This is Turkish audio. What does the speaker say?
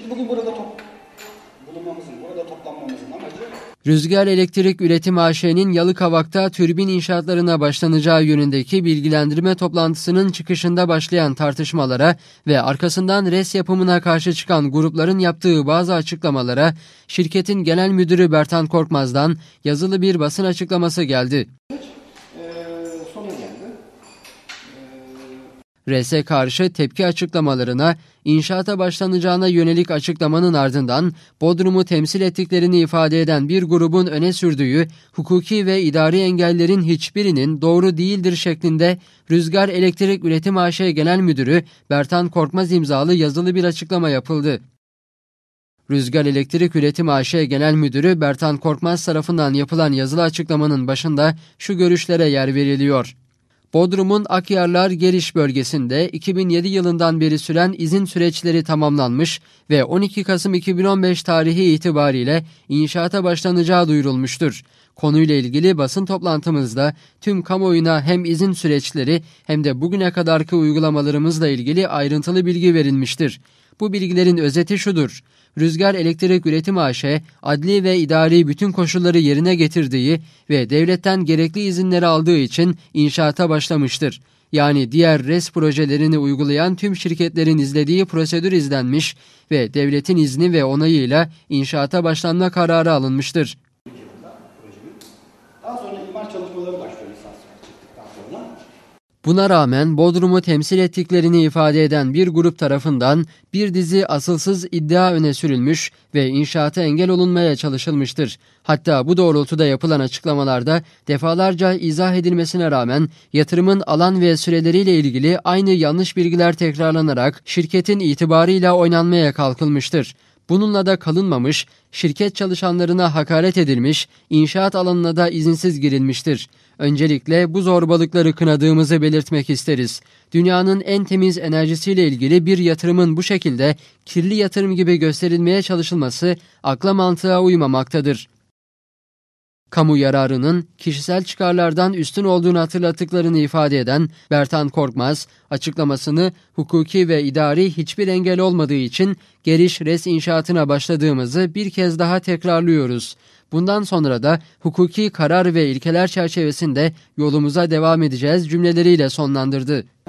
Şimdi bugün burada top bulunmamızın, burada toplanmamızın amacı... Rüzgar Elektrik Üretim AŞ'nin Yalıkavak'ta türbin inşaatlarına başlanacağı yönündeki bilgilendirme toplantısının çıkışında başlayan tartışmalara ve arkasından res yapımına karşı çıkan grupların yaptığı bazı açıklamalara şirketin genel müdürü Bertan Korkmaz'dan yazılı bir basın açıklaması geldi. RES'e karşı tepki açıklamalarına, inşaata başlanacağına yönelik açıklamanın ardından Bodrum'u temsil ettiklerini ifade eden bir grubun öne sürdüğü hukuki ve idari engellerin hiçbirinin doğru değildir şeklinde Rüzgar Elektrik Üretim AŞ Genel Müdürü Bertan Korkmaz imzalı yazılı bir açıklama yapıldı. Rüzgar Elektrik Üretim AŞ Genel Müdürü Bertan Korkmaz tarafından yapılan yazılı açıklamanın başında şu görüşlere yer veriliyor. Bodrum'un Akyarlar Geliş bölgesinde 2007 yılından beri süren izin süreçleri tamamlanmış ve 12 Kasım 2015 tarihi itibariyle inşaata başlanacağı duyurulmuştur. Konuyla ilgili basın toplantımızda tüm kamuoyuna hem izin süreçleri hem de bugüne kadarki uygulamalarımızla ilgili ayrıntılı bilgi verilmiştir. Bu bilgilerin özeti şudur. Rüzgar Elektrik Üretim AŞ, adli ve idari bütün koşulları yerine getirdiği ve devletten gerekli izinleri aldığı için inşaata başlamıştır. Yani diğer res projelerini uygulayan tüm şirketlerin izlediği prosedür izlenmiş ve devletin izni ve onayıyla inşaata başlanma kararı alınmıştır. Daha sonra imar çalışmaları başlıyor lisans sonra. Buna rağmen Bodrum'u temsil ettiklerini ifade eden bir grup tarafından bir dizi asılsız iddia öne sürülmüş ve inşaata engel olunmaya çalışılmıştır. Hatta bu doğrultuda yapılan açıklamalarda defalarca izah edilmesine rağmen yatırımın alan ve süreleriyle ilgili aynı yanlış bilgiler tekrarlanarak şirketin itibarıyla oynanmaya kalkılmıştır. Bununla da kalınmamış, şirket çalışanlarına hakaret edilmiş, inşaat alanına da izinsiz girilmiştir. Öncelikle bu zorbalıkları kınadığımızı belirtmek isteriz. Dünyanın en temiz enerjisiyle ilgili bir yatırımın bu şekilde kirli yatırım gibi gösterilmeye çalışılması akla mantığa uymamaktadır kamu yararının kişisel çıkarlardan üstün olduğunu hatırlattıklarını ifade eden Bertan Korkmaz, açıklamasını hukuki ve idari hiçbir engel olmadığı için geliş res inşaatına başladığımızı bir kez daha tekrarlıyoruz. Bundan sonra da hukuki karar ve ilkeler çerçevesinde yolumuza devam edeceğiz cümleleriyle sonlandırdı.